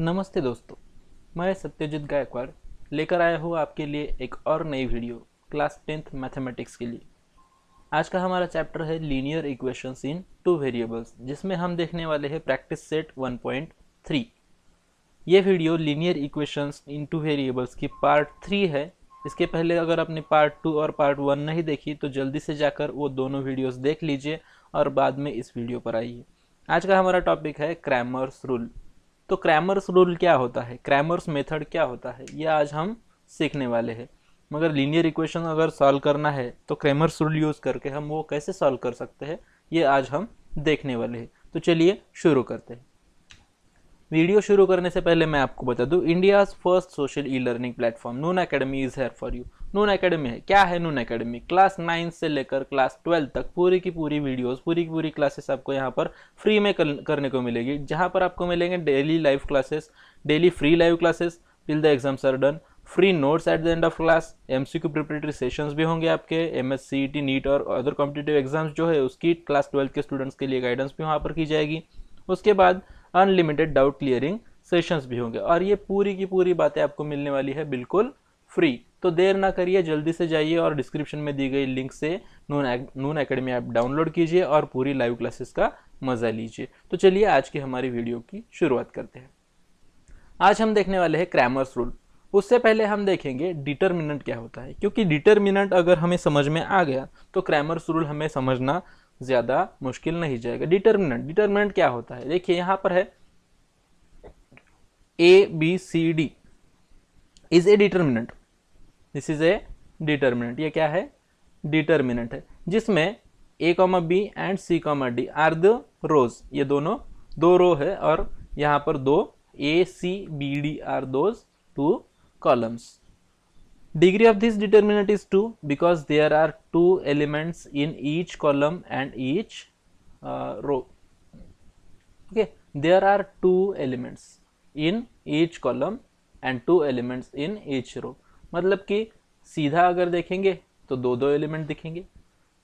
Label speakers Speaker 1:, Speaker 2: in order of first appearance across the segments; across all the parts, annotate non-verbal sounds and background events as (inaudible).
Speaker 1: नमस्ते दोस्तों मैं सत्यजीत गायकवाड़ लेकर आया हूँ आपके लिए एक और नई वीडियो क्लास टेंथ मैथमेटिक्स के लिए आज का हमारा चैप्टर है linear equations in two variables जिसमें हम देखने वाले हैं प्रैक्टिस सेट 1.3 ये video linear equations in two variables की पार्ट थ्री है इसके पहले अगर आपने पार्ट टू और पार्ट वन नहीं देखी तो जल्दी से जाकर वो दोनों वीडियोज़ देख लीजिए और बाद में इस वीडियो पर आइए आज का हमारा टॉपिक है क्रैमर्स रूल तो क्रैमर्स रूल क्या होता है क्रैमर्स मेथड क्या होता है ये आज हम सीखने वाले हैं मगर लीनियर इक्वेशन अगर सॉल्व करना है तो क्रैमर्स रूल यूज़ करके हम वो कैसे सॉल्व कर सकते हैं ये आज हम देखने वाले हैं तो चलिए शुरू करते हैं वीडियो शुरू करने से पहले मैं आपको बता दूं India's first social e learning platform Noon Academy is here for you Noon Academy है क्या है नून अकेडमी क्लास नाइन्थ से लेकर क्लास ट्वेल्थ तक पूरी की पूरी वीडियोस पूरी की पूरी क्लासेस आपको यहाँ पर फ्री में करने को मिलेगी जहाँ पर आपको मिलेंगे daily live classes daily free live classes till the exams are done free notes at the end of class M C Q preparatory session भी होंगे आपके M S C T NEET और अदर कॉम्पिटेटिव एग्जाम्स जो है उसकी class twelfth के students के लिए गाइडेंस भी वहाँ पर की जाएगी उसके बाद अनलिमिटेड डाउट क्लियरिंग सेशंस भी होंगे और ये पूरी की पूरी बातें आपको मिलने वाली है बिल्कुल फ्री तो देर ना करिए जल्दी से जाइए और डिस्क्रिप्शन में दी गई लिंक से Noon Noon Academy app download कीजिए और पूरी लाइव क्लासेस का मज़ा लीजिए तो चलिए आज की हमारी वीडियो की शुरुआत करते हैं आज हम देखने वाले हैं क्रैमर्स रूल उससे पहले हम देखेंगे डिटर्मिनेंट क्या होता है क्योंकि डिटर्मिनेंट अगर हमें समझ में आ गया तो क्रैमर्स रूल हमें समझना ज़्यादा मुश्किल नहीं जाएगा डिटर्मिनेंट डिटर्मिनेंट क्या होता है देखिए यहां पर है A B C D is a determinant this is a determinant ये क्या है डिटर्मिनेंट है जिसमें A comma B and C comma D are the rows ये दोनों दो रो है और यहां पर दो A C B D are those two columns Degree of this determinant is 2 because there are two elements in each column and each uh, row. Okay. There are two elements in each column and two elements in each row मतलब कि सीधा अगर देखेंगे तो दो दो element दिखेंगे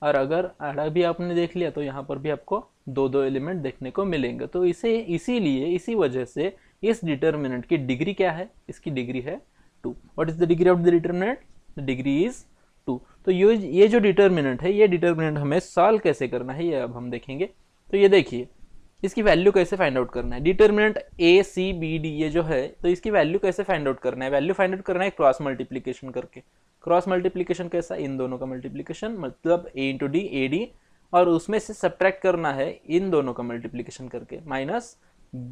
Speaker 1: और अगर आड़ा भी आपने देख लिया तो यहाँ पर भी आपको दो दो एलिमेंट देखने को मिलेंगे तो इसे इसीलिए इसी वजह से इस डिटर्मिनेंट की डिग्री क्या है इसकी डिग्री है two what is the degree of the determinant the degree is two तो ये ये जो डिटर्मिनेंट है ये डिटर्मिनेंट हमें सॉल्व कैसे करना है ये अब हम देखेंगे तो ये देखिए इसकी वैल्यू कैसे फाइंड आउट करना है determinant A C B D ये जो है तो इसकी वैल्यू कैसे फाइंड आउट करना है वैल्यू फाइंड आउट करना है क्रॉस मल्टीप्लीकेशन करके क्रॉस मल्टीप्लीकेशन कैसा इन दोनों का मल्टीप्लीकेशन मतलब A into D A D और उसमें से सब्ट्रैक्ट करना है इन दोनों का मल्टीप्लीकेशन करके माइनस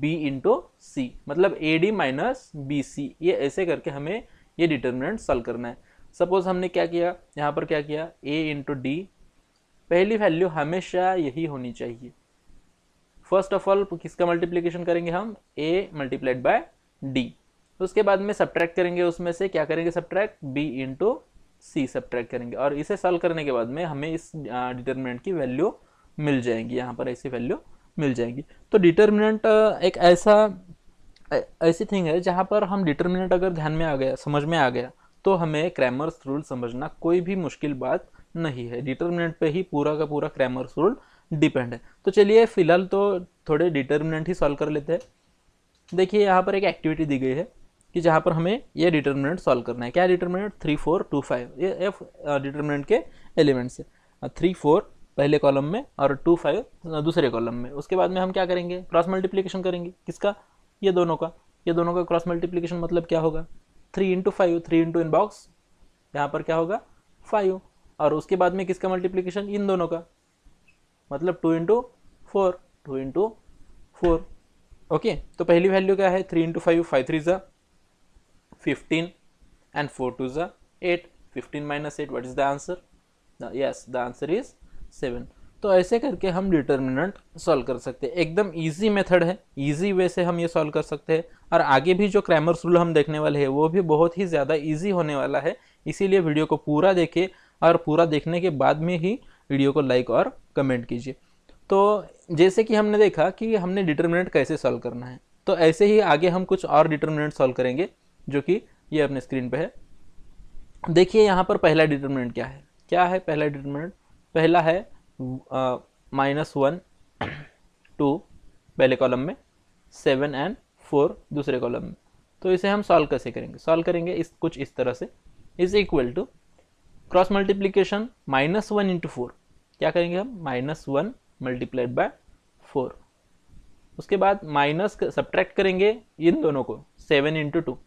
Speaker 1: बी इंटू सी मतलब A D minus B C ये ऐसे करके हमें ये डिटर्मिनेंट सॉल्व करना है सपोज हमने क्या किया यहाँ पर क्या किया ए इंटू डी पहली वैल्यू हमेशा यही होनी चाहिए फर्स्ट ऑफ ऑल किसका मल्टीप्लीकेशन करेंगे हम ए मल्टीप्लाइड बाय डी उसके बाद में सब्ट्रैक्ट करेंगे उसमें से क्या करेंगे subtract B into C subtract करेंगे और इसे सॉल्व करने के बाद में हमें इस डिटर्मिनेंट की वैल्यू मिल जाएंगी यहाँ पर ऐसी वैल्यू मिल जाएंगी तो डिटर्मिनेंट एक ऐसा ऐसी थिंग है जहाँ पर हम डिटर्मिनेंट अगर ध्यान में आ गया समझ में आ गया तो हमें क्रैमर्स रूल समझना कोई भी मुश्किल बात नहीं है डिटर्मिनेंट पे ही पूरा का पूरा क्रैमर्स रूल डिपेंड है तो चलिए फिलहाल तो थोड़े डिटर्मिनेंट ही सॉल्व कर लेते हैं देखिए यहाँ पर एक एक्टिविटी दी गई है कि जहाँ पर हमें ये डिटर्मिनेंट सॉल्व करना है क्या determinant three four two five ये एफ डिटर्मिनेंट के एलिमेंट्स है थ्री फोर पहले कॉलम में और टू फाइव दूसरे कॉलम में उसके बाद में हम क्या करेंगे क्रॉस मल्टीप्लीकेशन करेंगे किसका ये दोनों का ये दोनों का क्रॉस मल्टीप्लीकेशन मतलब क्या होगा three into five three into in box यहाँ पर क्या होगा फाइव और उसके बाद में किसका मल्टीप्लीकेशन इन दोनों का मतलब two into four two into four okay तो पहली वैल्यू क्या है three into five five three ज़ा फिफ्टीन एंड फोर टू ज़ा eight fifteen minus eight what is the answer yes the answer is seven तो ऐसे करके हम डिटर्मिनेंट सॉल्व कर सकते हैं एकदम इजी मेथड है इजी वे से हम ये सॉल्व कर सकते हैं और आगे भी जो क्रैमर्स रूल हम देखने वाले हैं वो भी बहुत ही ज़्यादा इजी होने वाला है इसीलिए वीडियो को पूरा देखिए और पूरा देखने के बाद में ही वीडियो को लाइक और कमेंट कीजिए तो जैसे कि हमने देखा कि हमने डिटर्मिनेंट कैसे सॉल्व करना है तो ऐसे ही आगे हम कुछ और डिटर्मिनेंट सॉल्व करेंगे जो कि ये अपने स्क्रीन पर है देखिए यहाँ पर पहला डिटर्मिनेंट क्या है क्या है पहला डिटर्मिनेंट पहला है माइनस वन टू पहले कॉलम में सेवन एंड फोर दूसरे कॉलम में तो इसे हम सॉल्व कैसे करेंगे सॉल्व करेंगे इस कुछ इस तरह से is equal to cross multiplication minus one into four क्या करेंगे हम minus one multiplied by four उसके बाद माइनस सब्ट्रैक्ट करेंगे इन दोनों को seven into two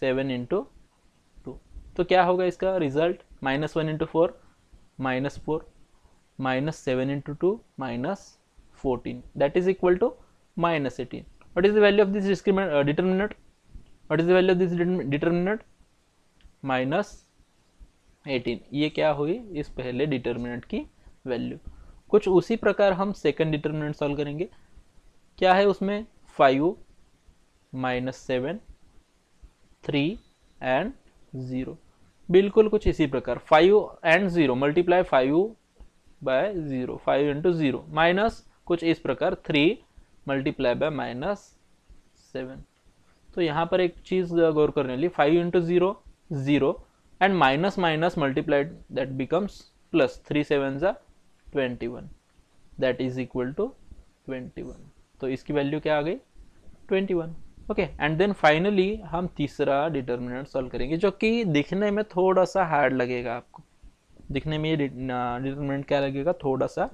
Speaker 1: seven into two तो क्या होगा इसका result minus one into four minus 4 minus 7 into 2 minus 14 that is equal to minus 18 what is the value of this discriminant uh, determinant what is the value of this determinant minus 18 ये क्या हुई इस पहले determinant की value कुछ उसी प्रकार हम सेकंड डिटर्मिनेंट सॉल्व करेंगे क्या है उसमें five minus seven three and zero बिल्कुल कुछ इसी प्रकार five and zero multiply five by zero five into zero minus कुछ इस प्रकार three multiply by minus seven तो यहाँ पर एक चीज़ गौर करने ली five into zero zero and minus minus multiplied that becomes plus three seven ज़ा twenty one that is equal to twenty one तो इसकी वैल्यू क्या आ गई twenty one okay and then finally हम तीसरा डिटर्मिनेंट सॉल्व करेंगे जो कि दिखने में थोड़ा सा हार्ड लगेगा आपको दिखने में ये डिटर्मिनेंट क्या लगेगा थोड़ा सा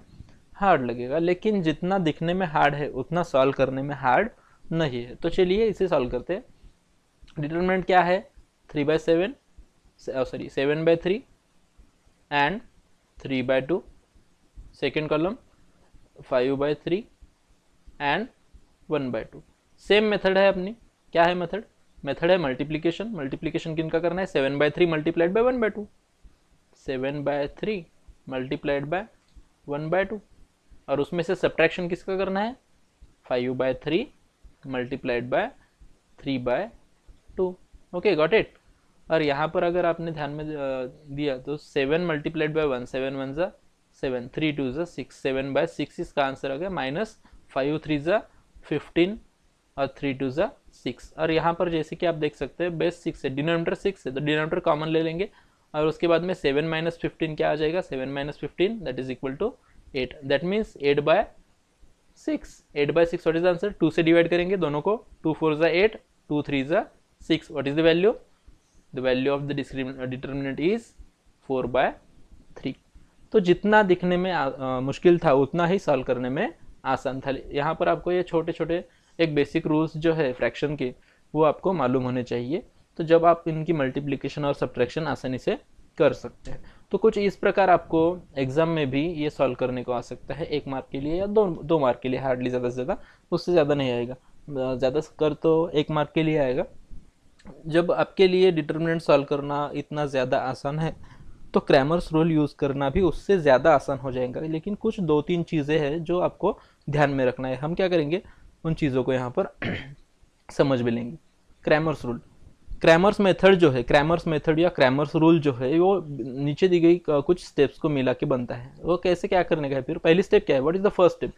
Speaker 1: हार्ड लगेगा लेकिन जितना दिखने में हार्ड है उतना सॉल्व करने में हार्ड नहीं है तो चलिए इसे सॉल्व करते हैं डिटर्मिनेंट क्या है three by seven sorry seven by three and three by two second column five by three and one by two same method है अपनी क्या है मेथड मेथड है मल्टीप्लीकेशन मल्टीप्लीकेशन किन का करना है seven by three multiplied by one by two seven by three multiplied by one by two और उसमें से सब्ट्रैक्शन किसका करना है five by three multiplied by three by to okay got it और यहाँ पर अगर आपने ध्यान में दिया तो seven multiplied by one seven one ज़ा सेवन थ्री टू ज़ा सिक्स सेवन बाय सिक्स इसका आंसर आ गया माइनस फाइव थ्री ज़ा फिफ्टीन और थ्री टू ज़ा सिक्स और यहाँ पर जैसे कि आप देख सकते हैं बेस सिक्स है डिनोमीटर सिक्स है तो डिनोमीटर कॉमन ले लेंगे और उसके बाद में सेवन माइनस फिफ्टीन क्या आ जाएगा seven minus fifteen that is equal to eight that means eight by six eight by six what is the answer two से डिवाइड करेंगे दोनों को टू फोर ज़ा एट टू थ्री ज़ा six what is the value the value of the determinant is four by three तो जितना दिखने में आ, आ, मुश्किल था उतना ही सॉल्व करने में आसान था यहाँ पर आपको ये छोटे छोटे एक बेसिक रूल्स जो है फ्रैक्शन के वो आपको मालूम होने चाहिए तो जब आप इनकी मल्टीप्लिकेशन और सब्ट्रैक्शन आसानी से कर सकते हैं तो कुछ इस प्रकार आपको एग्ज़ाम में भी ये सॉल्व करने को आ सकता है एक मार्क के लिए या दो दो मार्क के लिए हार्डली ज़्यादा से ज़्यादा उससे ज़्यादा नहीं आएगा ज़्यादा कर तो एक मार्क के लिए आएगा जब आपके लिए डिटर्मिनेंट सॉल्व करना इतना ज़्यादा आसान है तो क्रैमर्स रूल यूज़ करना भी उससे ज़्यादा आसान हो जाएगा लेकिन कुछ दो तीन चीज़ें हैं जो आपको ध्यान में रखना है हम क्या करेंगे उन चीज़ों को यहाँ पर (clears throat) समझ भी लेंगे क्रैमर्स रूल क्रैमर्स मेथड जो है क्रैमर्स मेथड या क्रैमर्स रूल जो है वो नीचे दी गई कुछ स्टेप्स को मिला के बनता है वो कैसे क्या करने का है फिर पहली स्टेप क्या है what is the first step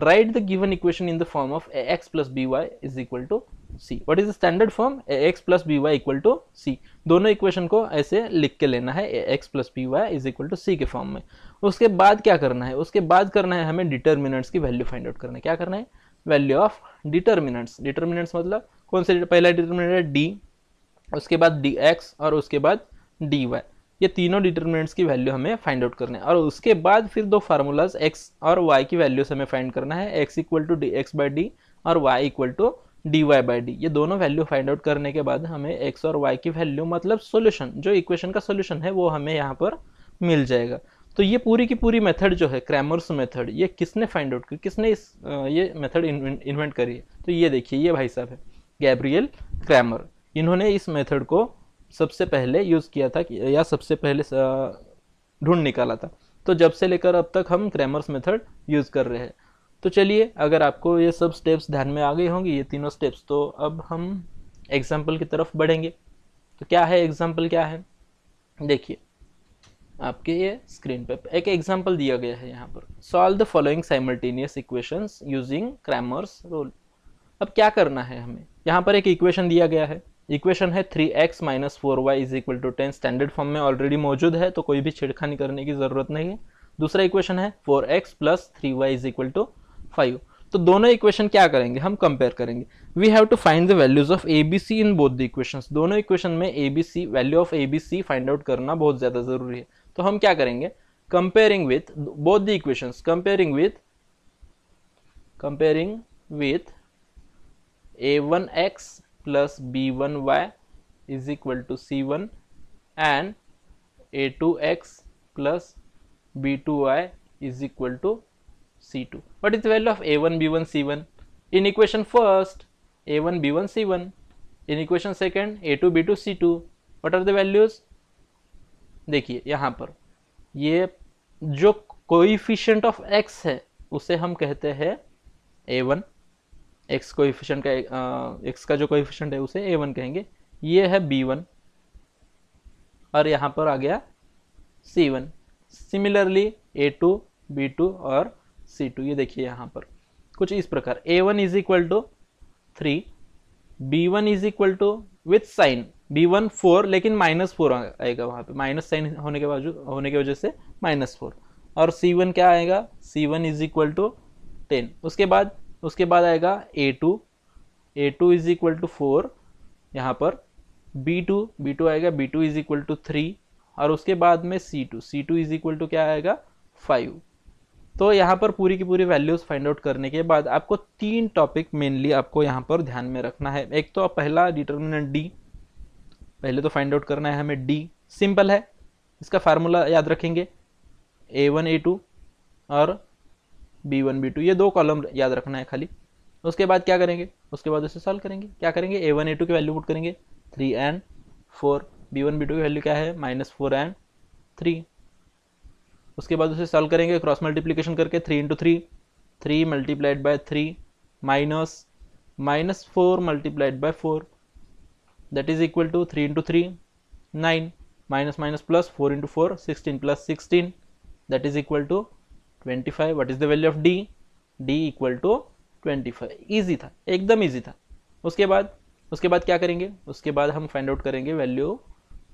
Speaker 1: write the given equation in the form of a x plus b y is equal to c what is the standard form a x plus b y equal to c दोनों equation को ऐसे लिख के लेना है a x plus b y is equal to c के form में उसके बाद क्या करना है उसके बाद करना है हमें डिटर्मिनेंट्स की वैल्यू फाइंड आउट करना है क्या करना है वैल्यू ऑफ डिटर्मिनेंट्स डिटर्मिनेंट्स मतलब कौन से पहला डिटर्मिनेंट है डी उसके बाद डी एक्स और उसके बाद डी वाई ये तीनों डिटर्मिनेंट्स की वैल्यू हमें फाइंड आउट करना है और उसके बाद फिर दो फार्मूलाज एक्स और वाई की वैल्यूज हमें फाइंड करना है x equal to D x by d और y equal to D y by d ये दोनों वैल्यू फाइंड आउट करने के बाद हमें एक्स और वाई की वैल्यू मतलब सोल्यूशन जो इक्वेशन का सोल्यूशन है वो हमें यहाँ पर मिल जाएगा तो ये पूरी की पूरी मेथड जो है क्रैमर्स मेथड ये किसने फाइंड आउट की किसने इस ये मेथड इन्वेंट करी है तो ये देखिए ये भाई साहब है गैब्रियल क्रैमर इन्होंने इस मेथड को सबसे पहले यूज़ किया था या सबसे पहले ढूंढ निकाला था तो जब से लेकर अब तक हम क्रैमर्स मेथड यूज़ कर रहे हैं तो चलिए अगर आपको ये सब स्टेप्स ध्यान में आ गए होंगे ये तीनों स्टेप्स तो अब हम एग्जाम्पल की तरफ बढ़ेंगे तो क्या है एग्जाम्पल क्या है देखिए आपके ये स्क्रीन पे एक एग्जांपल दिया गया है यहाँ पर solve the following simultaneous equations using Cramer's rule अब क्या करना है हमें यहाँ पर एक इक्वेशन दिया गया है इक्वेशन है three x minus four y is equal to ten standard form में ऑलरेडी मौजूद है तो कोई भी छिड़खानी करने की ज़रूरत नहीं है दूसरा इक्वेशन है four x plus three y is equal to five तो दोनों इक्वेशन क्या करेंगे हम कंपेयर करेंगे we have to find the values of a B c in both the equations दोनों इक्वेशन में a B c value of a B c find out करना बहुत ज़्यादा ज़रूरी है तो हम क्या करेंगे comparing with both the equation comparing with comparing with a one x plus b one y is equal to c one and a two x plus b two y is equal to c two what is value of a one b one c one in equation first a one b one c one in equation second a two b two c two what are the values देखिए यहाँ पर ये जो coefficient of x है उसे हम कहते हैं ए वन एक्स कोइफिशियंट का एक्स का जो कोइफिशियंट है उसे ए वन कहेंगे ये है बी वन और यहाँ पर आ गया c one similarly a two b two और सी टू ये देखिए यहाँ पर कुछ इस प्रकार a one is equal to three b one is equal to with sign b one four लेकिन माइनस फोर आएगा वहाँ पे माइनस साइन होने के बाजू होने की वजह से माइनस फोर और सी वन क्या आएगा c one is equal to ten उसके बाद उसके बाद आएगा a two a two is equal to four यहाँ पर बी टू बी टू आएगा b two is equal to three और उसके बाद में c two c two is equal to क्या आएगा फाइव तो यहाँ पर पूरी की पूरी वैल्यूज़ फाइंड आउट करने के बाद आपको तीन टॉपिक मेनली आपको यहाँ पर ध्यान में रखना है एक तो पहला डिटर्मिनेंट डी पहले तो फाइंड आउट करना है हमें डी सिंपल है इसका फार्मूला याद रखेंगे ए वन ए टू और बी वन बी टू ये दो कॉलम याद रखना है खाली उसके बाद क्या करेंगे उसके बाद उसे सॉल्व करेंगे क्या करेंगे ए वन ए टू की वैल्यू पुट करेंगे three and four b one b two की वैल्यू क्या है माइनस फोर एंड थ्री उसके बाद उसे सॉल्व करेंगे क्रॉस मल्टीप्लीकेशन करके three into three three multiplied by three minus minus four multiplied by four that is equal to three into three nine minus minus plus four into four sixteen plus sixteen that is equal to twenty five 25 is the value of d D equal to twenty five easy था एकदम easy था उसके बाद उसके बाद क्या करेंगे उसके बाद हम फाइंड आउट करेंगे वैल्यू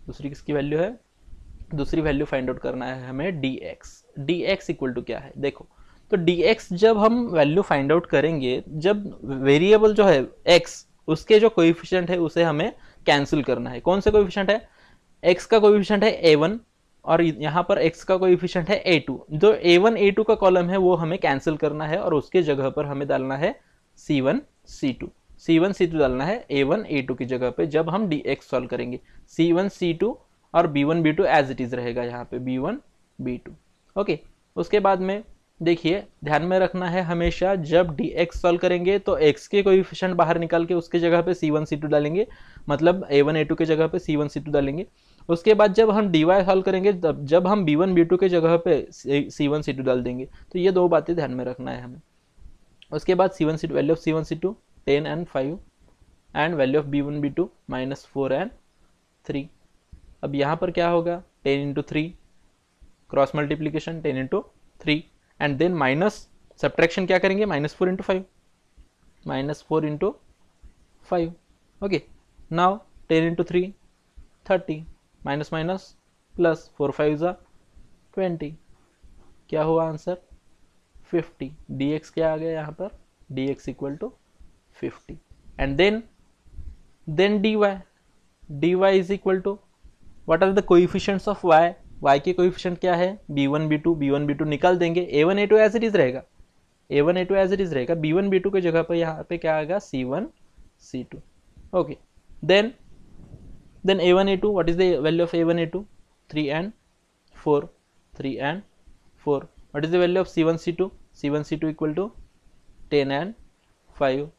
Speaker 1: दूसरी किसकी वैल्यू है दूसरी वैल्यू फाइंड आउट करना है हमें d x D x equal to क्या है देखो तो डी एक्स जब हम वैल्यू फाइंड आउट करेंगे जब वेरिएबल जो है एक्स उसके जो कोएफिशिएंट है उसे हमें कैंसिल करना है कौन से कोएफिशिएंट है एक्स का कोएफिशिएंट है ए वन और यहाँ पर एक्स का कोएफिशिएंट है ए टू जो ए वन ए टू का कॉलम है वो हमें कैंसिल करना है और उसके जगह पर हमें डालना है c one c two c one c two डालना है ए वन ए टू की जगह पे जब हम डी एक्स सॉल्व करेंगे सी वन सी टू और b one b two as it is रहेगा यहाँ पे b one b two okay उसके बाद में देखिए ध्यान में रखना है हमेशा जब डी एक्स सॉल्व करेंगे तो एक्स के कोई इफिशेंट बाहर निकाल के उसके जगह पे सी वन सी टू डालेंगे मतलब ए वन ए टू के जगह पे सी वन सी टू डालेंगे उसके बाद जब हम डी वाई सॉल्व करेंगे तब जब हम बी वन बी टू के जगह पे सी वन सी टू डाल देंगे तो ये दो बातें ध्यान में रखना है हमें उसके बाद c one c two value of c one c two ten and five and value of b one b two minus four and three अब यहाँ पर क्या होगा ten into three cross multiplication ten into three and then minus subtraction क्या करेंगे minus four into five minus four into five okay now ten into three thirty minus minus plus four five ज़ा twenty क्या हुआ answer fifty D x क्या आ गया यहाँ पर d x equal to fifty and then then d y D y is equal to what are the coefficients of y y के coefficient क्या है b one b two b one b two निकाल देंगे a one a two as it is रहेगा a one a two as it is रहेगा b one b two की जगह पर यहाँ पे क्या आएगा c one c two okay then then a1 a2 a two what is the value of a one a two three and four three and four what is the value of c one c two c one c two equal to ten and five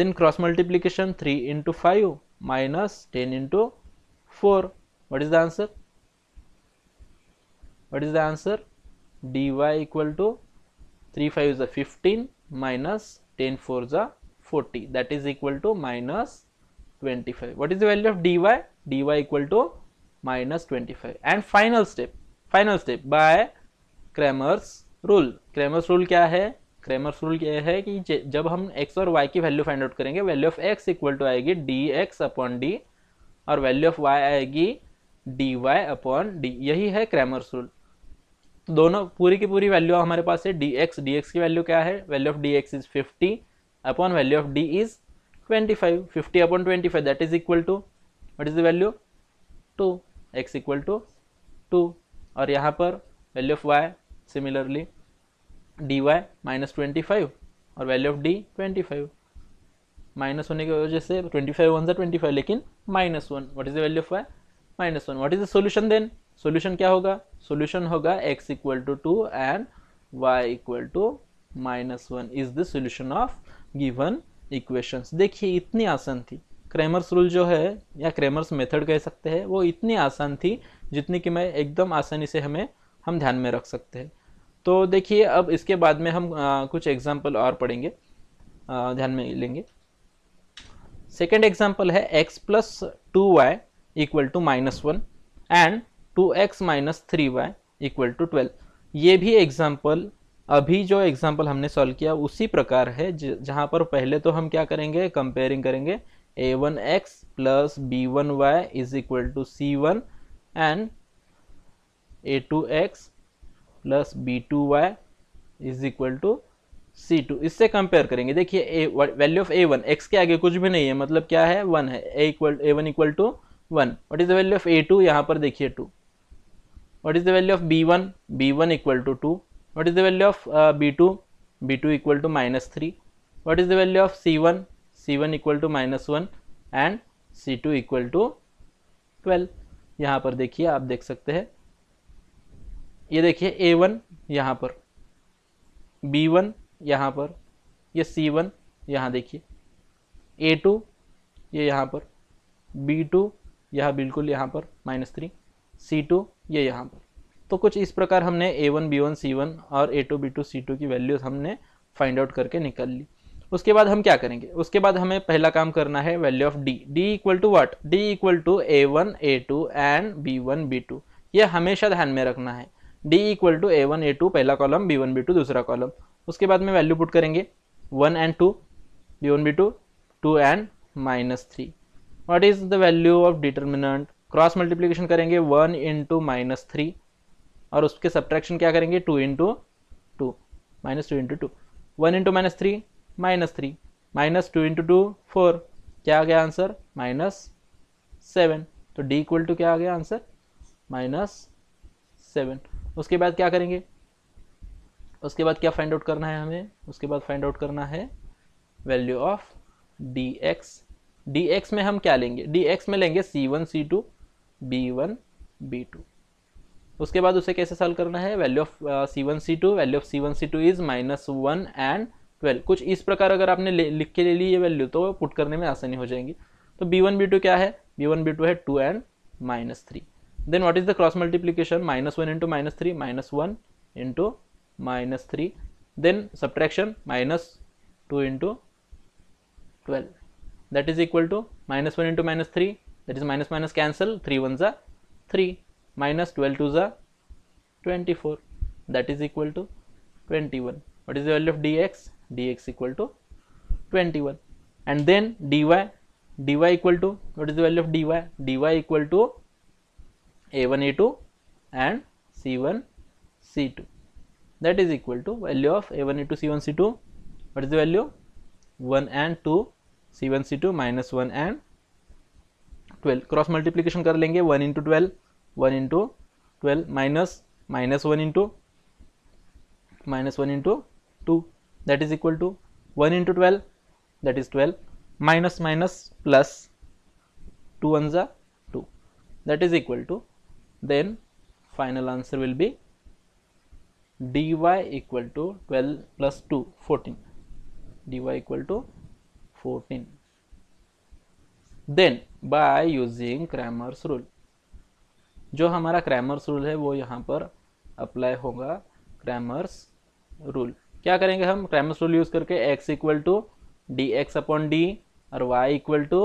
Speaker 1: then cross multiplication three into five minus ten into four what is the answer what is the answer dy equal to 3 5 is a 15 minus 10 4 is a 40 that is equal to minus 25 what is the value of dy dy equal to minus 25 and final step final step by Kramer's rule Kramer's rule kya hai Cramer's rule kya hai ki jab hum x और y ki value find out karenge value of x equal to aegi dx upon d d value of y aegi dy upon d yahi hai है rule तो दोनों पूरी की पूरी value हमारे पास है डी एक्स डी एक्स की वैल्यू क्या है value of D x is fifty upon value of D is twenty five fifty upon twenty five that is equal to what is the value two x equal to two और यहाँ पर value of y similarly d y minus twenty five और value of d twenty five minus होने की वजह से twenty five one सा twenty five लेकिन minus one what is the value of y minus one what is the solution then solution क्या होगा solution होगा x equal to two and y equal to minus one is the solution of given equations देखिए इतनी आसान थी Cramer's rule जो है या क्रेमर्स मेथड कह सकते हैं वो इतनी आसान थी जितनी कि मैं एकदम आसानी से हमें हम ध्यान में रख सकते हैं तो देखिए अब इसके बाद में हम आ, कुछ एग्जाम्पल और पढ़ेंगे आ, ध्यान में लेंगे सेकेंड एग्जाम्पल है x plus two y equal to minus one and two x minus three y equal to twelve ये भी एग्जाम्पल अभी जो एग्जाम्पल हमने सॉल्व किया उसी प्रकार है जहाँ पर पहले तो हम क्या करेंगे कंपेयरिंग करेंगे a one x plus b one y is equal to c one and a two x plus b two y is equal to c two इससे कंपेयर करेंगे देखिए a value of a one x के आगे कुछ भी नहीं है मतलब क्या है वन है a equal a one equal to one what is the value of a two यहाँ पर देखिए two what is the value of b1 b1 equal to 2 what is the value of uh, b2 b2 equal to minus 3 what is the value of c1 c1 equal to minus 1 and c2 equal to 12 यहाँ पर देखिए आप देख सकते हैं ये देखिए a1 one यहाँ पर b1 वन यहाँ पर ये c1 वन यहाँ देखिए a2 ये यहाँ पर b2 टू यहाँ बिल्कुल यहाँ पर माइनस थ्री सी टू ये यहाँ पर तो कुछ इस प्रकार हमने a one b one c one और a two b two c two की वैल्यूज हमने फाइंड आउट करके निकल ली उसके बाद हम क्या करेंगे उसके बाद हमें पहला काम करना है value of D D equal to what D equal to a one a two and b one b two ये हमेशा ध्यान में रखना है D equal to a one a two पहला column b one b two दूसरा column उसके बाद में वैल्यू पुट करेंगे one and two b one b two two and minus three what is the value of determinant cross multiplication करेंगे one into minus three और उसके subtraction क्या करेंगे two into two minus two into two one into minus three minus three minus two into two four क्या आ गया answer minus seven तो D equal to क्या आ गया आंसर माइनस सेवन उसके बाद क्या करेंगे उसके बाद क्या फाइंड आउट करना है हमें उसके बाद फाइंड आउट करना है value of D x D x में हम क्या लेंगे डी एक्स में लेंगे c one c two b one b two उसके बाद उसे कैसे सॉल्व करना है value of c one c two value of c one c two is minus one and twelve कुछ इस प्रकार अगर आपने लिख के ले ली ये वैल्यू तो पुट करने में आसानी हो जाएंगी तो बी वन बी टू क्या है बी वन बी टू है two and minus three then what is the cross multiplication minus one into minus three minus one into minus three then subtraction minus two into twelve that is equal to minus one into minus three that is minus minus cancel 3 ones are 3 minus 12 twos are 24 that is equal to 21 what is the value of dx dx equal to 21 and then dy dy equal to what is the value of dy dy equal to a1 a2 and c1 c2 that is equal to value of a1 a2 c1 c2 what is the value 1 and 2 c1 c2 minus 1 and twelve cross multiplication कर लेंगे one into twelve one into twelve minus minus one into minus one into two that is equal to one into twelve that is twelve minus minus plus two one ज़ा two that is equal to then final answer will be D y equal to twelve plus two fourteen D y equal to fourteen then by using Cramer's rule जो हमारा Cramer's rule है वो यहाँ पर apply होगा Cramer's rule क्या करेंगे हम क्रैमर्स रूल यूज़ करके x equal to D x upon D और y equal to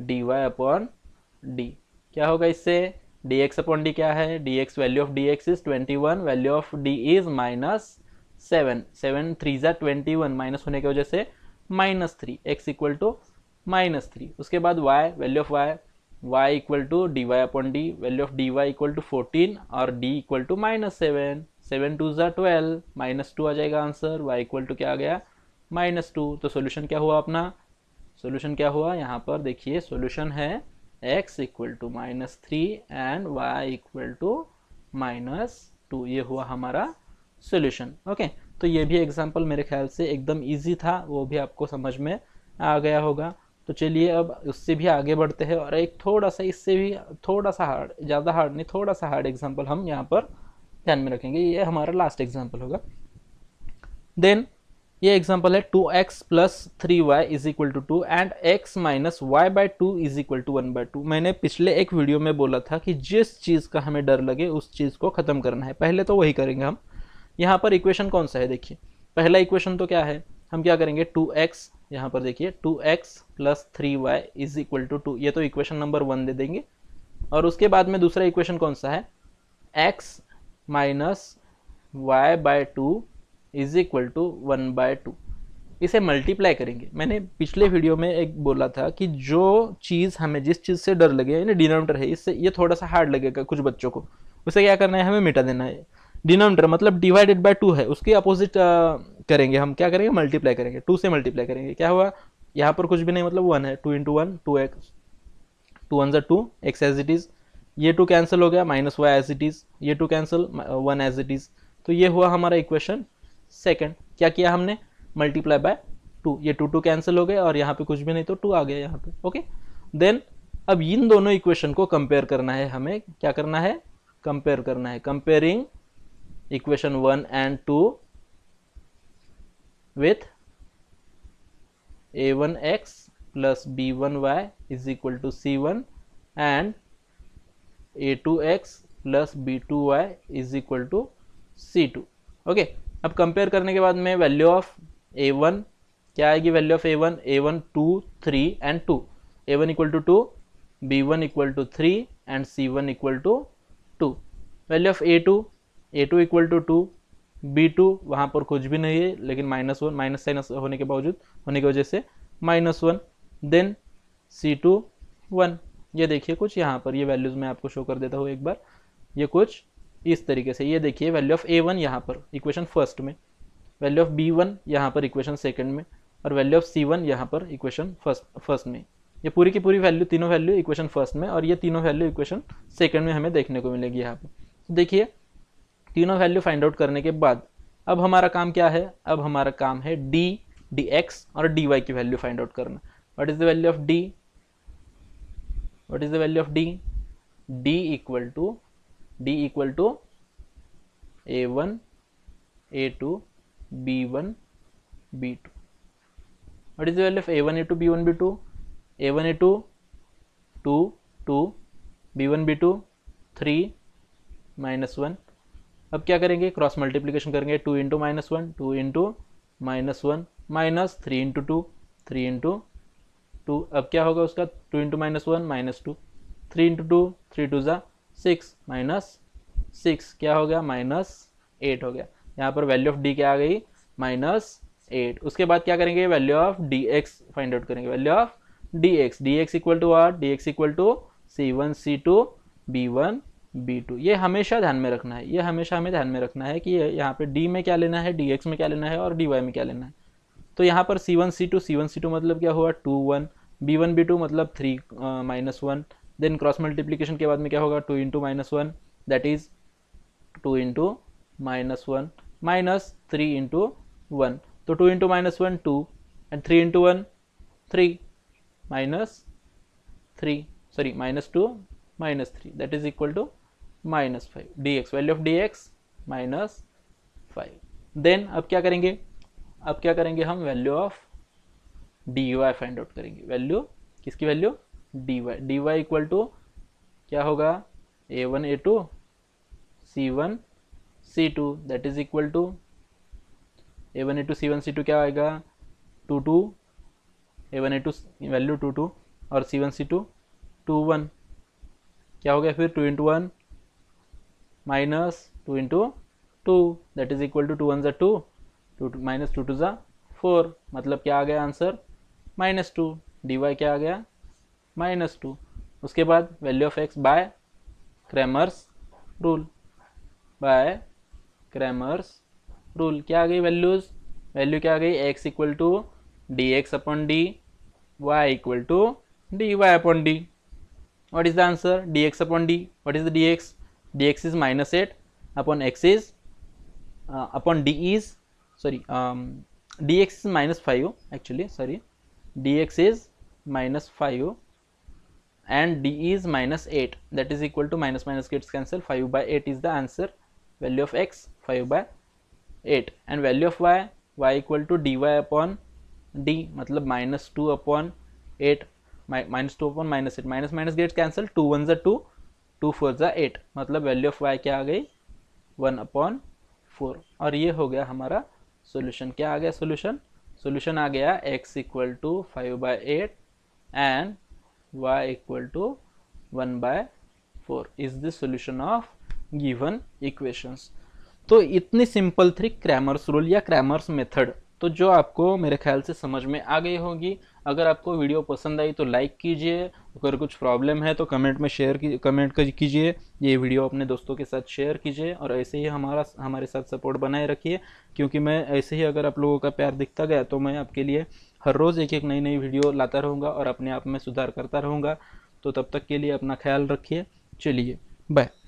Speaker 1: D y upon D क्या होगा इससे डी एक्स अपॉन डी क्या है D x value of D x is twenty one value of D is minus seven seven three जै twenty one minus होने की वजह से minus three x equal to minus three उसके बाद y value of Y Y equal to D y upon D value of D y equal to fourteen और D equal to minus seven seven two जो twelve minus two आ जाएगा answer Y equal to क्या आ गया minus to तो solution क्या हुआ अपना सोल्यूशन क्या हुआ यहाँ पर देखिए सोल्यूशन है x equal to minus three and y equal to minus two ये हुआ हमारा सोल्यूशन ओके तो ये भी एग्जाम्पल मेरे ख्याल से एकदम ईजी था वो भी आपको समझ में आ गया होगा तो चलिए अब उससे भी आगे बढ़ते हैं और एक थोड़ा सा इससे भी थोड़ा सा हार्ड ज़्यादा हार्ड नहीं थोड़ा सा हार्ड एग्जाम्पल हम यहाँ पर ध्यान में रखेंगे ये हमारा लास्ट एग्जाम्पल होगा देन ये एग्जाम्पल है two x plus three y is equal to two and x minus y by two is equal to one by two मैंने पिछले एक वीडियो में बोला था कि जिस चीज़ का हमें डर लगे उस चीज़ को ख़त्म करना है पहले तो वही करेंगे हम यहाँ पर इक्वेशन कौन सा है देखिए पहला इक्वेशन तो क्या है हम क्या करेंगे टू एक्स यहाँ पर देखिए two x plus three y is equal to two ये तो इक्वेशन नंबर वन दे देंगे और उसके बाद में दूसरा इक्वेशन कौन सा है x minus y by two is equal to one by two इसे मल्टीप्लाई करेंगे मैंने पिछले वीडियो में एक बोला था कि जो चीज़ हमें जिस चीज़ से डर लगे यानी डिनोमीटर है इससे ये थोड़ा सा हार्ड लगेगा कुछ बच्चों को उसे क्या करना है हमें मिटा देना है डिनोमिनेटर मतलब डिवाइडेड बाय टू है उसके अपोजिट करेंगे हम क्या करेंगे मल्टीप्लाई करेंगे टू से मल्टीप्लाई करेंगे क्या हुआ यहाँ पर कुछ भी नहीं मतलब वन है two into one two x two one ज़ा two x as it is ये टू कैंसिल हो गया minus y as it is ये two cancel one as it is तो ये हुआ हमारा इक्वेशन सेकेंड क्या किया हमने मल्टीप्लाई बाय टू ये टू टू कैंसिल हो गए और यहाँ पे कुछ भी नहीं तो टू आ गया यहाँ पे ओके देन अब इन दोनों इक्वेशन को कंपेयर करना है हमें क्या करना है कंपेयर करना है comparing equation 1 and 2 with a1x plus b1y is equal to c1 and a2x plus b two y is equal to c two okay अब कंपेयर करने के बाद में वैल्यू ऑफ ए वन क्या आएगी value of a one a one two three and two a one equal to two b one equal to three and c one equal to two value of a two a two equal to two b two वहाँ पर कुछ भी नहीं है लेकिन minus one minus sign होने के बावजूद होने की वजह से minus one then c two one ये देखिए कुछ यहाँ पर ये वैल्यूज़ मैं आपको शो कर देता हूँ एक बार ये कुछ इस तरीके से ये देखिए वैल्यू ऑफ ए वन यहाँ पर इक्वेशन फर्स्ट में वैल्यू ऑफ बी वन यहाँ पर इक्वेशन सेकेंड में और वैल्यू ऑफ सी वन यहाँ पर इक्वेशन फर्स्ट फर्स्ट में ये पूरी की पूरी वैल्यू तीनों वैल्यू इक्वेशन फर्स्ट में और ये तीनों वैल्यू इक्वेशन सेकंड में हमें देखने को मिलेगी यहाँ पर तो देखिए तीनों वैल्यू फाइंड आउट करने के बाद अब हमारा काम क्या है अब हमारा काम है डी डी एक्स और डी वाई की वैल्यू फाइंड आउट करना what is the value of D what is the value of D D equal to D equal to a one a two b one b two what is the value of a one a two b one b two a one a two two two b one b two three minus one अब क्या करेंगे cross multiplication करेंगे two into minus one two into minus one minus three into two three into two अब क्या होगा उसका two into minus one minus two three into two three two ज़ा six minus six क्या हो गया minus eight हो गया यहाँ पर वैल्यू ऑफ डी क्या आ गई माइनस एट उसके बाद क्या करेंगे value of D x find out करेंगे value of D x D x equal to or D x equal to c one c two b one b two ये हमेशा ध्यान में रखना है ये हमेशा हमें ध्यान में रखना है कि यहाँ पे डी में क्या लेना है डी एक्स में क्या लेना है और डी वाई में क्या लेना है तो यहाँ पर c one c two c one c two मतलब क्या हुआ two one b one b two मतलब three minus one then cross multiplication के बाद में क्या होगा two into minus one that is two into minus one minus three into one तो two into minus one two and three into one three minus three sorry minus two minus three that is equal to minus five D x value of D x minus five then अब क्या करेंगे अब क्या करेंगे हम value of D y find out करेंगे value किसकी value D y D y equal to क्या होगा a one a two c one c two that is equal to a one a two c one c two क्या आएगा two two a one a two value two two और c one c to two one क्या हो गया फिर two into one minus 2 into 2 that is equal to 2 1 2 2 minus two two ज़ा four मतलब क्या आ गया answer minus two D y क्या आ गया माइनस टू उसके बाद value of x by Cramer's rule by Cramer's rule क्या आ गई वैल्यूज़ वैल्यू क्या आ गई x equal to D x upon D y equal to D y upon D what is the answer D x upon D what is the D x dx is minus 8 upon x is uh, upon d is sorry um, dx is minus 5 actually sorry dx is minus 5 and d is minus 8 that is equal to minus minus gets cancel 5 by 8 is the answer value of x 5 by 8 and value of y y equal to dy upon d मतलब 2 upon 8 minus eight minus two 8 cancel 2 minus minus 2 two four ज़ा eight मतलब value of y क्या आ गई one upon four और ये हो गया हमारा सोल्यूशन क्या आ गया सोल्यूशन सोल्यूशन आ गया x equal to five by eight and y equal to one by four is the solution of given equations तो इतनी सिंपल थ्री क्रैमर्स रूल या क्रैमर्स मेथड तो जो आपको मेरे ख्याल से समझ में आ गई होगी अगर आपको वीडियो पसंद आई तो लाइक कीजिए अगर कुछ प्रॉब्लम है तो कमेंट में शेयर की कमेंट कीजिए ये वीडियो अपने दोस्तों के साथ शेयर कीजिए और ऐसे ही हमारा हमारे साथ सपोर्ट बनाए रखिए क्योंकि मैं ऐसे ही अगर आप लोगों का प्यार दिखता गया तो मैं आपके लिए हर रोज़ एक एक नई नई वीडियो लाता रहूँगा और अपने आप में सुधार करता रहूँगा तो तब तक के लिए अपना ख्याल रखिए चलिए बाय